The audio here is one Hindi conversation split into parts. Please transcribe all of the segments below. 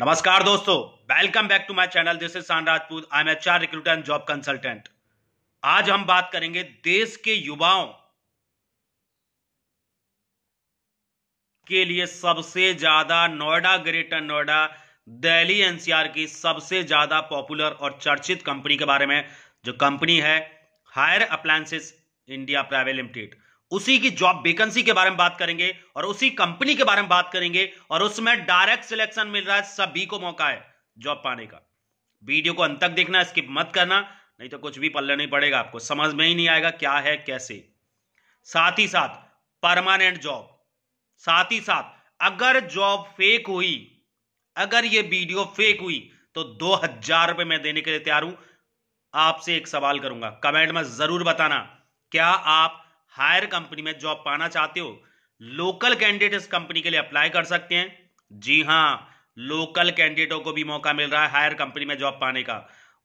नमस्कार दोस्तों welcome back to my channel this is Rajput I am H R recruiter and job consultant आज हम बात करेंगे देश के युवाओं के लिए सबसे ज्यादा नोएडा ग्रेटर नोएडा दिल्ली एनसीआर की सबसे ज्यादा पॉपुलर और चर्चित कंपनी के बारे में जो कंपनी है Haier appliances India private limited उसी की जॉब वेकेंसी के बारे में बात करेंगे और उसी कंपनी के बारे में बात करेंगे और उसमें डायरेक्ट सिलेक्शन मिल रहा है सभी को मौका है जॉब पाने का वीडियो को अंत तक देखना स्किप मत करना नहीं तो कुछ भी पल्ले नहीं पड़ेगा आपको समझ में ही नहीं आएगा क्या है कैसे साथ ही साथ परमानेंट जॉब साथ ही साथ अगर जॉब फेक हुई अगर ये वीडियो फेक हुई तो दो हजार रुपये मैं देने के लिए तैयार हूं आपसे एक सवाल करूंगा कमेंट में जरूर बताना क्या आप हायर कंपनी में जॉब पाना चाहते हो लोकल कैंडिडेट इस कंपनी के लिए अप्लाई कर सकते हैं जी हाँ लोकल कैंडिडेटों को भी मौका मिल रहा है हायर कंपनी में जॉब पाने का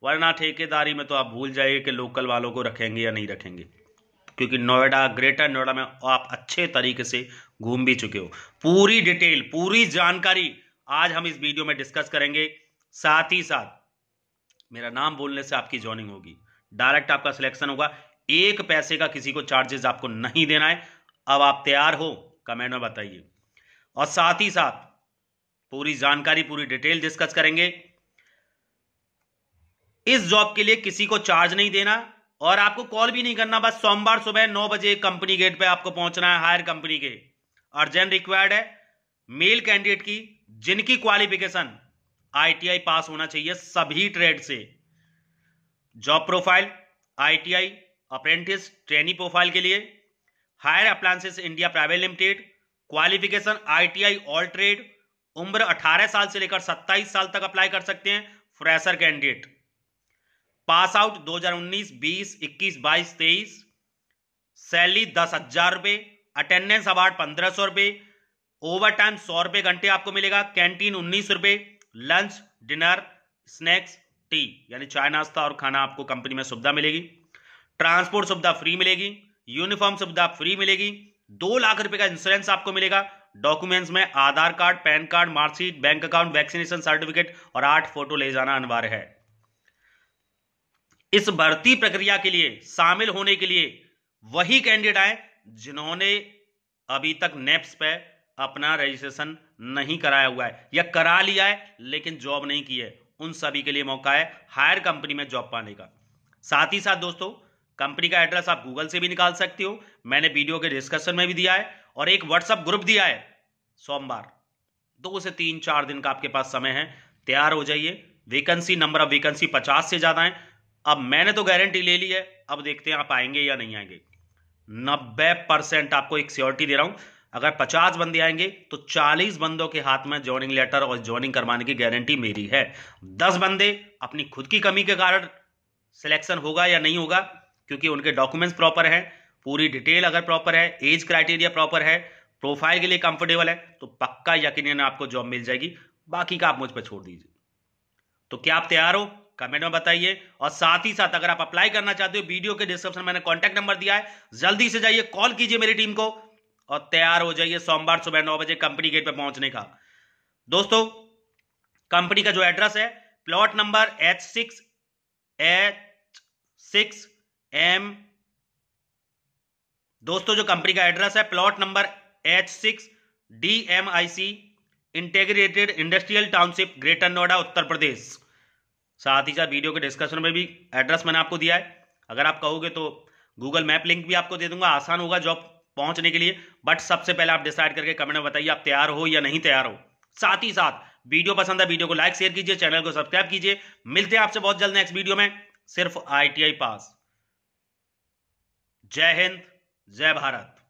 वरना ठेकेदारी में तो आप भूल जाइए कि लोकल वालों को रखेंगे या नहीं रखेंगे क्योंकि नोएडा ग्रेटर नोएडा में आप अच्छे तरीके से घूम भी चुके हो पूरी डिटेल पूरी जानकारी आज हम इस वीडियो में डिस्कस करेंगे साथ ही साथ मेरा नाम बोलने से आपकी ज्वाइनिंग होगी डायरेक्ट आपका सिलेक्शन होगा एक पैसे का किसी को चार्जेस आपको नहीं देना है अब आप तैयार हो कमेंट में बताइए और साथ ही साथ पूरी जानकारी पूरी डिटेल डिस्कस करेंगे इस जॉब के लिए किसी को चार्ज नहीं देना और आपको कॉल भी नहीं करना बस सोमवार सुबह नौ बजे कंपनी गेट पे आपको पहुंचना है हायर कंपनी के अर्जेंट रिक्वायर्ड है मेल कैंडिडेट की जिनकी क्वालिफिकेशन आईटीआई पास होना चाहिए सभी ट्रेड से job profile ITI apprentice trainee profile के लिए Haier appliances India private limited qualification ITI all trade उम्र 18 साल से लेकर 27 साल तक अप्लाई कर सकते हैं fresher candidate pass out 2019 20 21 22 23 salary दस हजार रुपये अटेंडेंस अवार्ड पंद्रह सौ रुपये ओवर टाइम सौ रुपये घंटे आपको मिलेगा कैंटीन उन्नीस रुपये लंच डिनर स्नैक्स टी यानी चाय नाश्ता और खाना आपको कंपनी में सुविधा मिलेगी ट्रांसपोर्ट सुविधा फ्री मिलेगी यूनिफॉर्म सुविधा फ्री मिलेगी दो लाख रुपए का इंश्योरेंस आपको मिलेगा डॉक्यूमेंट्स में Aadhaar card PAN card marksheet bank account vaccination certificate और आठ फोटो ले जाना अनिवार्य है इस भर्ती प्रक्रिया के लिए शामिल होने के लिए वही कैंडिडेट आए जिन्होंने अभी तक नेप्स e पे अपना रजिस्ट्रेशन नहीं कराया हुआ है या करा लिया है लेकिन जॉब नहीं की है उन सभी के लिए मौका है हायर कंपनी में जॉब पाने का साथ ही साथ दोस्तों कंपनी का एड्रेस आप गूगल से भी निकाल सकते हो मैंने वीडियो के डिस्कशन में भी दिया है और एक व्हाट्सअप ग्रुप दिया है सोमवार दो से तीन चार दिन का आपके पास समय है तैयार हो जाइए वैकेंसी नंबर ऑफ वैकेंसी पचास से ज़्यादा है अब मैंने तो गारंटी ले ली है अब देखते हैं आप आएंगे या नहीं आएंगे नब्बे परसेंट आपको एक सियोरिटी दे रहा हूं अगर पचास बंदे आएंगे तो चालीस बंदों के हाथ में ज्वाइनिंग लेटर और ज्वाइनिंग करवाने की गारंटी मेरी है दस बंदे अपनी खुद की कमी के कारण सिलेक्शन होगा या नहीं होगा क्योंकि उनके डॉक्यूमेंट्स प्रॉपर हैं पूरी डिटेल अगर प्रॉपर है एज क्राइटेरिया प्रॉपर है प्रोफाइल के लिए कंफर्टेबल है तो पक्का यकीन आपको जॉब मिल जाएगी बाकी का आप मुझ पर छोड़ दीजिए तो क्या आप तैयार हो कमेंट में बताइए और साथ ही साथ अगर आप अप्लाई करना चाहते हो वीडियो के डिस्क्रिप्शन मैंने कॉन्टैक्ट नंबर दिया है जल्दी से जाइए कॉल कीजिए मेरी टीम को और तैयार हो जाइए सोमवार सुबह नौ बजे कंपनी गेट पर पहुंचने का दोस्तों कंपनी का जो एड्रेस है plot number H six H six M दोस्तों जो कंपनी का एड्रेस है plot number H six D M I C integrated industrial township greater Noida Uttar Pradesh साथ ही साथ वीडियो के डिस्कशन में भी एड्रेस मैंने आपको दिया है अगर आप कहोगे तो गूगल मैप लिंक भी आपको दे दूंगा आसान होगा जॉब पहुंचने के लिए बट सबसे पहले आप डिसाइड करके कमेंट में बताइए आप तैयार हो या नहीं तैयार हो साथ ही साथ वीडियो पसंद है वीडियो को लाइक शेयर कीजिए चैनल को सब्सक्राइब कीजिए मिलते हैं आपसे बहुत जल्द नेक्स्ट वीडियो में सिर्फ आई पास जय हिंद जय भारत